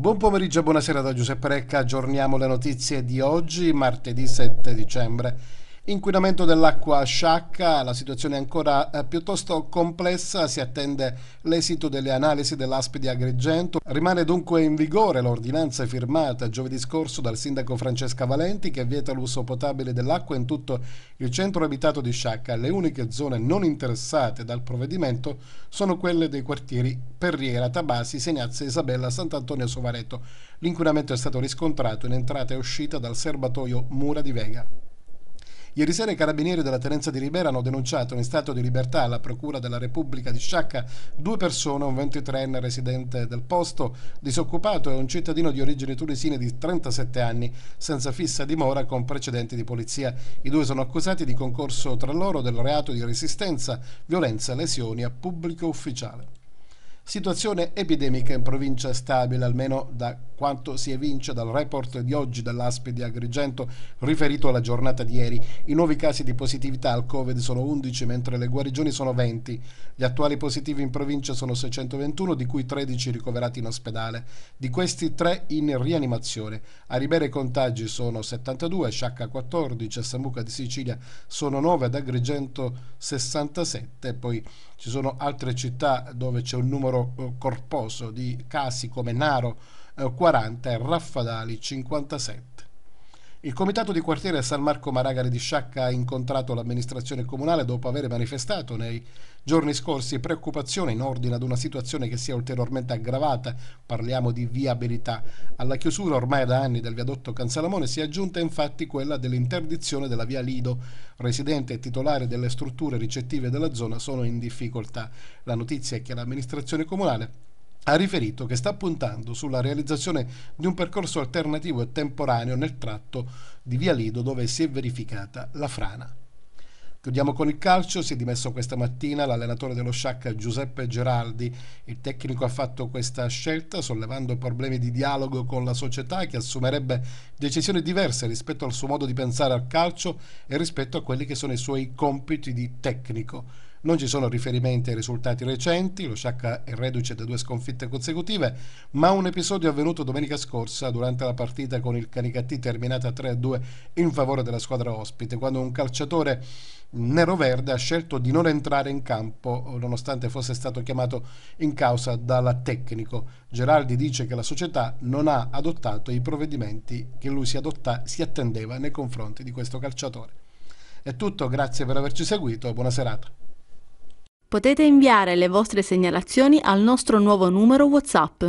Buon pomeriggio e buonasera da Giuseppe Recca, aggiorniamo le notizie di oggi, martedì 7 dicembre. Inquinamento dell'acqua a sciacca, la situazione è ancora eh, piuttosto complessa, si attende l'esito delle analisi dell'ASP di Agrigento. Rimane dunque in vigore l'ordinanza firmata giovedì scorso dal sindaco Francesca Valenti che vieta l'uso potabile dell'acqua in tutto il centro abitato di Sciacca. Le uniche zone non interessate dal provvedimento sono quelle dei quartieri Perriera, Tabasi, Segnazza, Isabella, Sant'Antonio e Sovareto. L'inquinamento è stato riscontrato in entrata e uscita dal serbatoio Mura di Vega. Ieri sera i carabinieri della tenenza di Ribera hanno denunciato in stato di libertà alla Procura della Repubblica di Sciacca due persone, un 23enne residente del posto, disoccupato e un cittadino di origine tunisina di 37 anni, senza fissa dimora con precedenti di polizia. I due sono accusati di concorso tra loro del reato di resistenza, violenza, e lesioni a pubblico ufficiale. Situazione epidemica in provincia stabile almeno da quanto si evince dal report di oggi dell'ASPI di Agrigento riferito alla giornata di ieri. I nuovi casi di positività al Covid sono 11, mentre le guarigioni sono 20. Gli attuali positivi in provincia sono 621, di cui 13 ricoverati in ospedale, di questi 3 in rianimazione. A Ribera i contagi sono 72, Sciacca 14, a Sambuca di Sicilia sono 9, ad Agrigento 67, poi ci sono altre città dove c'è un numero eh, corposo di casi come Naro 40 eh, e Raffadali 57. Il comitato di quartiere San Marco Maragari di Sciacca ha incontrato l'amministrazione comunale dopo aver manifestato nei giorni scorsi preoccupazione in ordine ad una situazione che si è ulteriormente aggravata, parliamo di viabilità. Alla chiusura ormai da anni del viadotto Can Salamone si è aggiunta infatti quella dell'interdizione della via Lido. Residente e titolare delle strutture ricettive della zona sono in difficoltà. La notizia è che l'amministrazione comunale ha riferito che sta puntando sulla realizzazione di un percorso alternativo e temporaneo nel tratto di Via Lido dove si è verificata la frana. Chiudiamo con il calcio, si è dimesso questa mattina l'allenatore dello Sciac Giuseppe Geraldi. Il tecnico ha fatto questa scelta sollevando problemi di dialogo con la società che assumerebbe decisioni diverse rispetto al suo modo di pensare al calcio e rispetto a quelli che sono i suoi compiti di tecnico. Non ci sono riferimenti ai risultati recenti, lo Sciacca è reduce da due sconfitte consecutive, ma un episodio avvenuto domenica scorsa durante la partita con il Canicattì terminata 3-2 in favore della squadra ospite, quando un calciatore nero-verde ha scelto di non entrare in campo nonostante fosse stato chiamato in causa dal tecnico. Geraldi dice che la società non ha adottato i provvedimenti che lui si, adotta, si attendeva nei confronti di questo calciatore. È tutto, grazie per averci seguito, buona serata. Potete inviare le vostre segnalazioni al nostro nuovo numero WhatsApp.